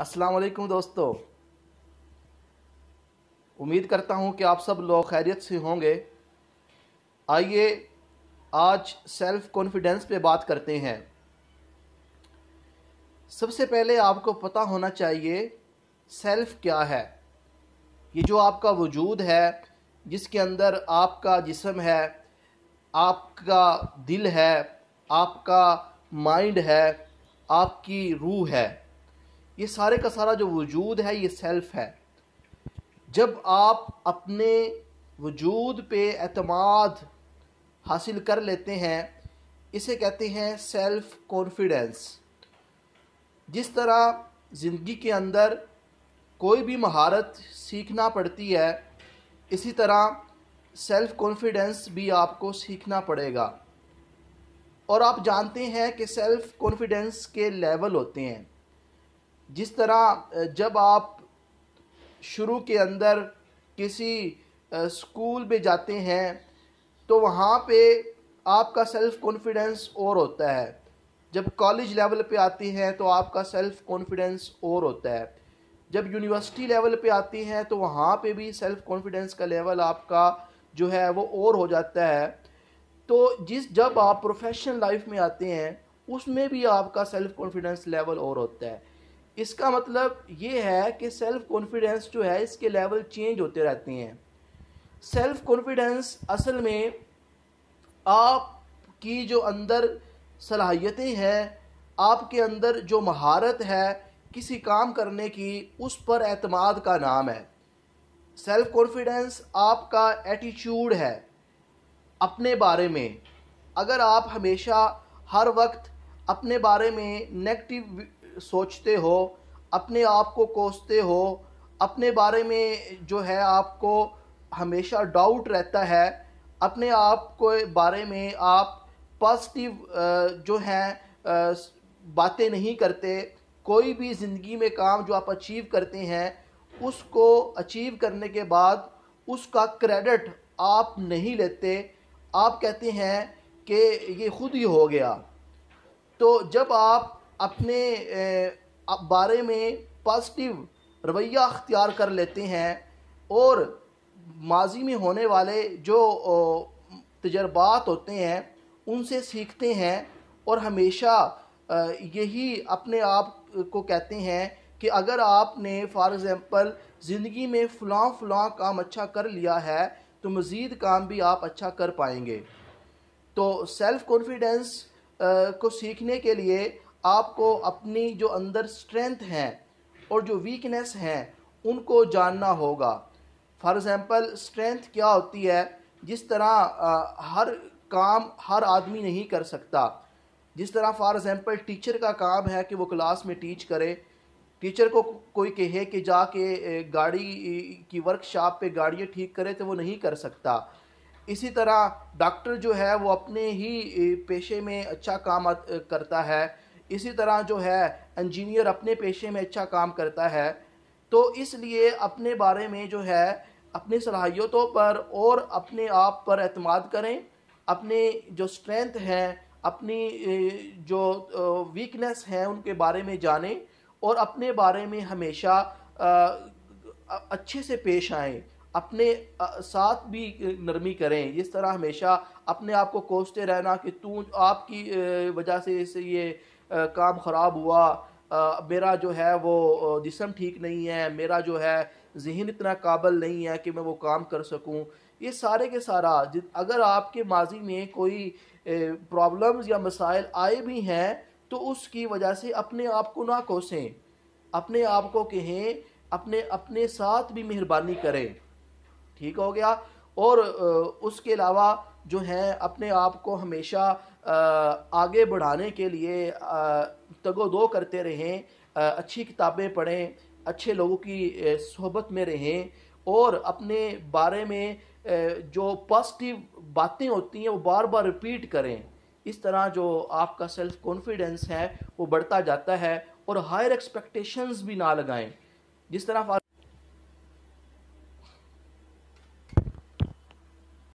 अस्सलाम दोस्तों उम्मीद करता हूँ कि आप सब लोग खैरियत से होंगे आइए आज सेल्फ़ कॉन्फिडेंस पे बात करते हैं सबसे पहले आपको पता होना चाहिए सेल्फ़ क्या है ये जो आपका वजूद है जिसके अंदर आपका जिसम है आपका दिल है आपका माइंड है आपकी रूह है ये सारे का सारा जो वजूद है ये सेल्फ है जब आप अपने वजूद पे अतमाद हासिल कर लेते हैं इसे कहते हैं सेल्फ़ कॉन्फिडेंस जिस तरह ज़िंदगी के अंदर कोई भी महारत सीखना पड़ती है इसी तरह सेल्फ़ कॉन्फिडेंस भी आपको सीखना पड़ेगा और आप जानते हैं कि सेल्फ़ कॉन्फिडेंस के लेवल होते हैं जिस तरह जब आप शुरू के अंदर किसी स्कूल में जाते हैं तो वहाँ पे आपका सेल्फ़ कॉन्फिडेंस और होता है जब कॉलेज लेवल पे आती हैं तो आपका सेल्फ़ कॉन्फिडेंस और होता है जब यूनिवर्सिटी लेवल पे आती हैं तो वहाँ पे भी सेल्फ़ कॉन्फिडेंस का लेवल आपका जो है वो और हो जाता है तो जिस जब आप प्रोफेशनल लाइफ में आते हैं उसमें भी आपका सेल्फ़ कॉन्फिडेंस लेवल और होता है इसका मतलब ये है कि सेल्फ कॉन्फिडेंस जो है इसके लेवल चेंज होते रहते हैं सेल्फ कॉन्फिडेंस असल में आप की जो अंदर सलाहियतें हैं आपके अंदर जो महारत है किसी काम करने की उस पर अतमाद का नाम है सेल्फ कॉन्फिडेंस आपका एटीट्यूड है अपने बारे में अगर आप हमेशा हर वक्त अपने बारे में नेगेटिव सोचते हो अपने आप को कोसते हो अपने बारे में जो है आपको हमेशा डाउट रहता है अपने आप को बारे में आप पॉजिटिव जो हैं बातें नहीं करते कोई भी ज़िंदगी में काम जो आप अचीव करते हैं उसको अचीव करने के बाद उसका क्रेडिट आप नहीं लेते आप कहते हैं कि ये खुद ही हो गया तो जब आप अपने बारे में पॉजिटिव रवैया अख्तियार कर लेते हैं और माजी में होने वाले जो तजर्बात होते हैं उनसे सीखते हैं और हमेशा यही अपने आप को कहते हैं कि अगर आपने फॉर एग्ज़ाम्पल ज़िंदगी में फ़लाँ फ़लाँ काम अच्छा कर लिया है तो मज़ीद काम भी आप अच्छा कर पाएंगे तो सेल्फ़ कॉन्फिडेंस को सीखने के लिए आपको अपनी जो अंदर स्ट्रेंथ हैं और जो वीकनेस हैं उनको जानना होगा फॉर एग्ज़ाम्पल स्ट्रेंथ क्या होती है जिस तरह आ, हर काम हर आदमी नहीं कर सकता जिस तरह फॉर एग्ज़ाम्पल टीचर का काम है कि वो क्लास में टीच करे टीचर को कोई कहे कि जाके गाड़ी की वर्कशॉप पे गाड़ियाँ ठीक करे तो वो नहीं कर सकता इसी तरह डॉक्टर जो है वो अपने ही पेशे में अच्छा काम करता है इसी तरह जो है इंजीनियर अपने पेशे में अच्छा काम करता है तो इसलिए अपने बारे में जो है अपनी सलाहियतों पर और अपने आप पर अतमाद करें अपने जो स्ट्रेंथ हैं अपनी जो वीकनेस हैं उनके बारे में जानें और अपने बारे में हमेशा अच्छे से पेश आएं अपने साथ भी नरमी करें इस तरह हमेशा अपने आप को कोसते रहना कि तू आपकी वजह से इस ये काम ख़राब हुआ आ, मेरा जो है वो जिसम ठीक नहीं है मेरा जो है जहन इतना काबिल नहीं है कि मैं वो काम कर सकूँ ये सारे के सारा अगर आपके माजी में कोई प्रॉब्लम्स या मसाइल आए भी हैं तो उसकी वजह से अपने आप को ना कोसें अपने आप को कहें अपने अपने साथ भी मेहरबानी करें ठीक हो गया और उसके अलावा जो हैं अपने आप को हमेशा आगे बढ़ाने के लिए तगोदो करते रहें अच्छी किताबें पढ़ें अच्छे लोगों की सोहबत में रहें और अपने बारे में जो पॉजिटिव बातें होती हैं वो बार बार रिपीट करें इस तरह जो आपका सेल्फ कॉन्फिडेंस है वो बढ़ता जाता है और हायर एक्सपेक्टेशंस भी ना लगाएं जिस तरह